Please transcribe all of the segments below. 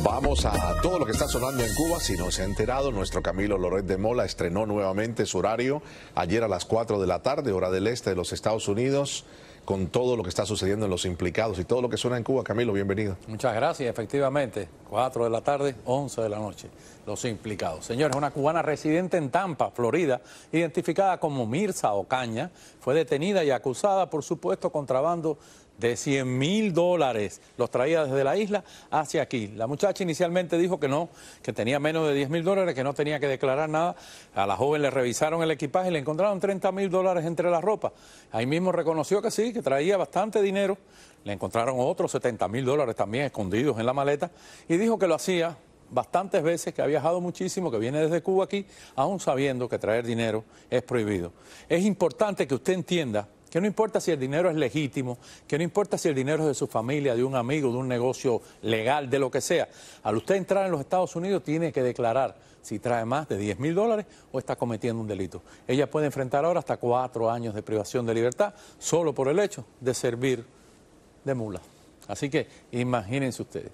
Vamos a todo lo que está sonando en Cuba. Si no se ha enterado, nuestro Camilo Loret de Mola estrenó nuevamente su horario ayer a las 4 de la tarde, hora del este de los Estados Unidos con todo lo que está sucediendo en los implicados y todo lo que suena en Cuba. Camilo, bienvenido. Muchas gracias, efectivamente. 4 de la tarde, 11 de la noche, los implicados. Señores, una cubana residente en Tampa, Florida, identificada como Mirza Ocaña, fue detenida y acusada por supuesto contrabando de 100 mil dólares. Los traía desde la isla hacia aquí. La muchacha inicialmente dijo que no, que tenía menos de 10 mil dólares, que no tenía que declarar nada. A la joven le revisaron el equipaje y le encontraron 30 mil dólares entre la ropa. Ahí mismo reconoció que sí, que traía bastante dinero. Le encontraron otros 70 mil dólares también escondidos en la maleta y dijo que lo hacía bastantes veces, que ha viajado muchísimo, que viene desde Cuba aquí, aún sabiendo que traer dinero es prohibido. Es importante que usted entienda que no importa si el dinero es legítimo, que no importa si el dinero es de su familia, de un amigo, de un negocio legal, de lo que sea. Al usted entrar en los Estados Unidos tiene que declarar si trae más de 10 mil dólares o está cometiendo un delito. Ella puede enfrentar ahora hasta cuatro años de privación de libertad solo por el hecho de servir de mula. Así que imagínense ustedes.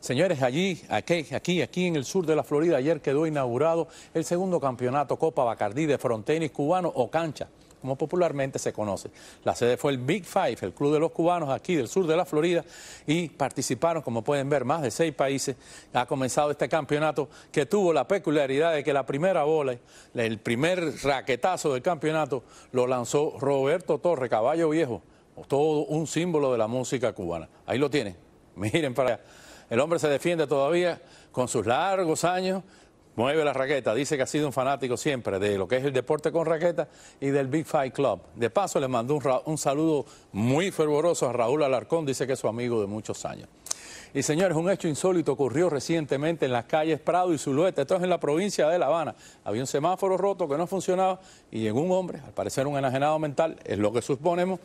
Señores, allí, aquí, aquí, aquí en el sur de la Florida, ayer quedó inaugurado el segundo campeonato Copa Bacardí de frontenis cubano o cancha como popularmente se conoce. La sede fue el Big Five, el Club de los Cubanos aquí del sur de la Florida, y participaron, como pueden ver, más de seis países. Ha comenzado este campeonato que tuvo la peculiaridad de que la primera bola, el primer raquetazo del campeonato, lo lanzó Roberto Torre, caballo viejo, todo un símbolo de la música cubana. Ahí lo tienen, miren para allá. El hombre se defiende todavía con sus largos años, mueve la raqueta, dice que ha sido un fanático siempre de lo que es el deporte con raqueta y del Big Five Club. De paso, le mandó un, saludo muy fervoroso a Raúl Alarcón, dice que es su amigo de muchos años. Y señores, un hecho insólito ocurrió recientemente en las calles Prado y Zulueta, esto es en la provincia de La Habana. Había un semáforo roto que no funcionaba y en un hombre, al parecer un enajenado mental, es lo que suponemos,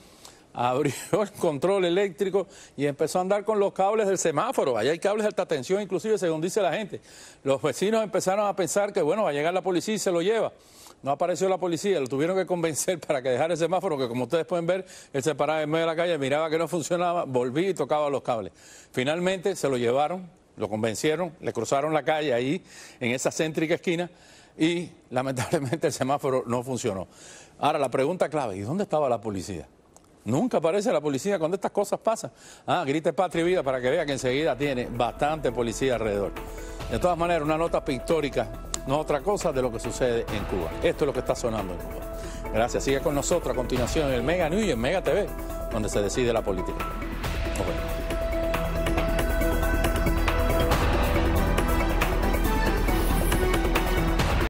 abrió el control eléctrico y empezó a andar con los cables del semáforo. Allá hay cables de alta tensión, inclusive, según dice la gente. Los vecinos empezaron a pensar que, bueno, va a llegar la policía y se lo lleva. No apareció la policía, lo tuvieron que convencer para que dejara el semáforo, que como ustedes pueden ver, él se paraba en medio de la calle, miraba que no funcionaba, volvía y tocaba los cables. Finalmente se lo llevaron, lo convencieron, le cruzaron la calle ahí, en esa céntrica esquina, y lamentablemente el semáforo no funcionó. Ahora, la pregunta clave, ¿y dónde estaba la policía? Nunca aparece la policía cuando estas cosas pasan. Ah, grite patria y vida para que vea que enseguida tiene bastante policía alrededor. De todas maneras, una nota pictórica, no otra cosa de lo que sucede en Cuba. Esto es lo que está sonando en Cuba. Gracias. Sigue con nosotros a continuación en el Mega News y en Mega TV, donde se decide la política.